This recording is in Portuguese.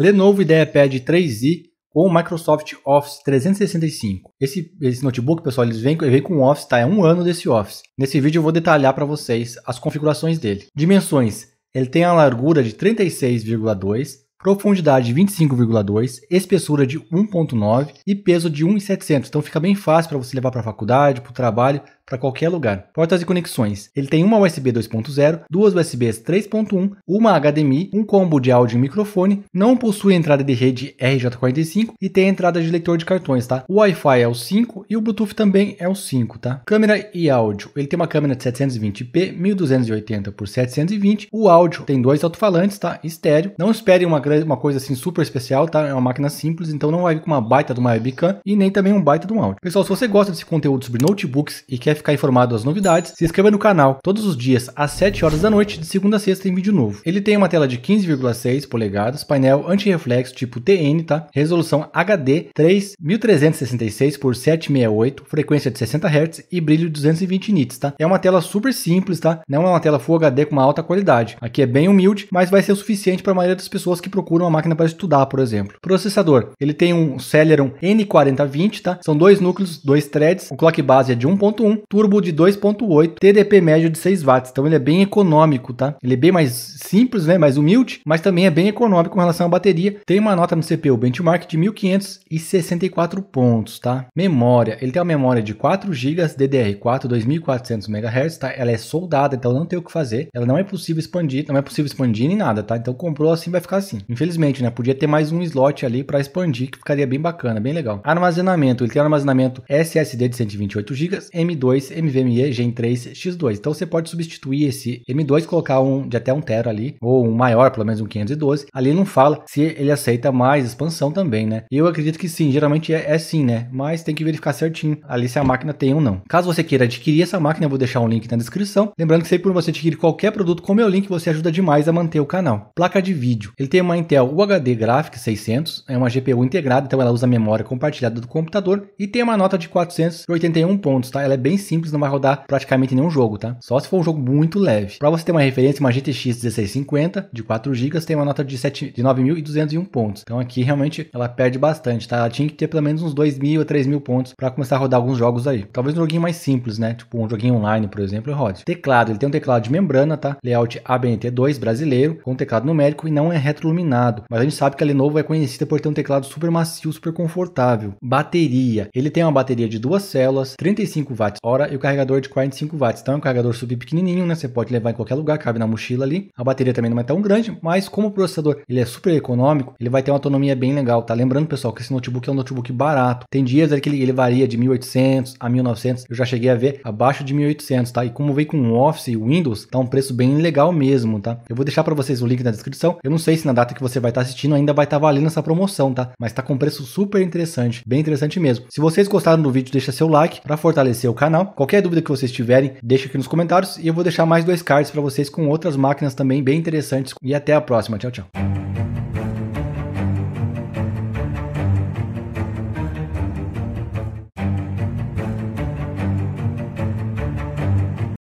Lenovo IdeaPad 3i ou Microsoft Office 365. Esse, esse notebook, pessoal, eles vêm, vem com Office, tá? É um ano desse Office. Nesse vídeo eu vou detalhar para vocês as configurações dele. Dimensões. Ele tem a largura de 36,2, profundidade de 25,2, espessura de 1,9 e peso de 1,700. Então fica bem fácil para você levar para a faculdade, para o trabalho, para qualquer lugar. Portas e conexões. Ele tem uma USB 2.0, duas USBs 3.1, uma HDMI, um combo de áudio e microfone, não possui entrada de rede RJ45 e tem entrada de leitor de cartões, tá? O Wi-Fi é o 5 e o Bluetooth também é o 5, tá? Câmera e áudio. Ele tem uma câmera de 720p, 1280 por 720. O áudio tem dois alto-falantes, tá? Estéreo. Não espere uma, uma coisa assim super especial, tá? É uma máquina simples, então não vai vir com uma baita de uma webcam e nem também um baita de um áudio. Pessoal, se você gosta desse conteúdo sobre notebooks e quer ficar informado das novidades, se inscreva no canal todos os dias às 7 horas da noite, de segunda a sexta tem vídeo novo. Ele tem uma tela de 15,6 polegadas, painel anti-reflexo tipo TN, tá? Resolução HD 3366 por 768, frequência de 60 Hz e brilho 220 nits, tá? É uma tela super simples, tá? Não é uma tela Full HD com uma alta qualidade. Aqui é bem humilde, mas vai ser o suficiente para a maioria das pessoas que procuram uma máquina para estudar, por exemplo. Processador, ele tem um Celeron N4020, tá? São dois núcleos, dois threads, o clock base é de 1.1 turbo de 2.8, TDP médio de 6 watts. Então ele é bem econômico, tá? Ele é bem mais simples, né? Mais humilde, mas também é bem econômico com relação à bateria. Tem uma nota no CPU benchmark de 1564 pontos, tá? Memória, ele tem uma memória de 4 GB DDR4 2400 MHz, tá? Ela é soldada, então não tem o que fazer. Ela não é possível expandir, não é possível expandir nem nada, tá? Então comprou assim vai ficar assim. Infelizmente, né? Podia ter mais um slot ali para expandir, que ficaria bem bacana, bem legal. Armazenamento, ele tem um armazenamento SSD de 128 GB, M2 M2, MVME Gen 3, X2. Então você pode substituir esse M2, colocar um de até 1 tera ali, ou um maior, pelo menos um 512. Ali não fala se ele aceita mais expansão também, né? Eu acredito que sim, geralmente é, é sim, né? Mas tem que verificar certinho ali se a máquina tem ou não. Caso você queira adquirir essa máquina, eu vou deixar um link na descrição. Lembrando que se por você adquirir qualquer produto com meu link, você ajuda demais a manter o canal. Placa de vídeo. Ele tem uma Intel UHD Graphics 600, é uma GPU integrada, então ela usa memória compartilhada do computador e tem uma nota de 481 pontos, tá? Ela é bem simples, não vai rodar praticamente nenhum jogo, tá? Só se for um jogo muito leve. Para você ter uma referência, uma GTX 1650 de 4 GB tem uma nota de, 7, de 9.201 pontos. Então aqui realmente ela perde bastante, tá? Ela tinha que ter pelo menos uns 2.000 ou 3.000 pontos para começar a rodar alguns jogos aí. Talvez um joguinho mais simples, né? Tipo um joguinho online, por exemplo, rode. Teclado, ele tem um teclado de membrana, tá? Layout ABNT2 brasileiro, com teclado numérico e não é retroiluminado. Mas a gente sabe que a Lenovo é conhecida por ter um teclado super macio, super confortável. Bateria, ele tem uma bateria de duas células, 35 watts hora e o carregador de 45 watts. Então é um carregador super pequenininho, né? Você pode levar em qualquer lugar, cabe na mochila ali. A bateria também não é tão grande, mas como o processador ele é super econômico, ele vai ter uma autonomia bem legal, tá? Lembrando, pessoal, que esse notebook é um notebook barato. Tem dias que ele, ele varia de 1800 a 1900. Eu já cheguei a ver abaixo de 1800, tá? E como veio com Office e Windows, tá um preço bem legal mesmo, tá? Eu vou deixar para vocês o link na descrição. Eu não sei se na data que você vai estar tá assistindo ainda vai estar tá valendo essa promoção, tá? Mas tá com preço super interessante, bem interessante mesmo. Se vocês gostaram do vídeo, deixa seu like para fortalecer o canal canal. Qualquer dúvida que vocês tiverem, deixa aqui nos comentários e eu vou deixar mais dois cards para vocês com outras máquinas também bem interessantes. E até a próxima. Tchau, tchau.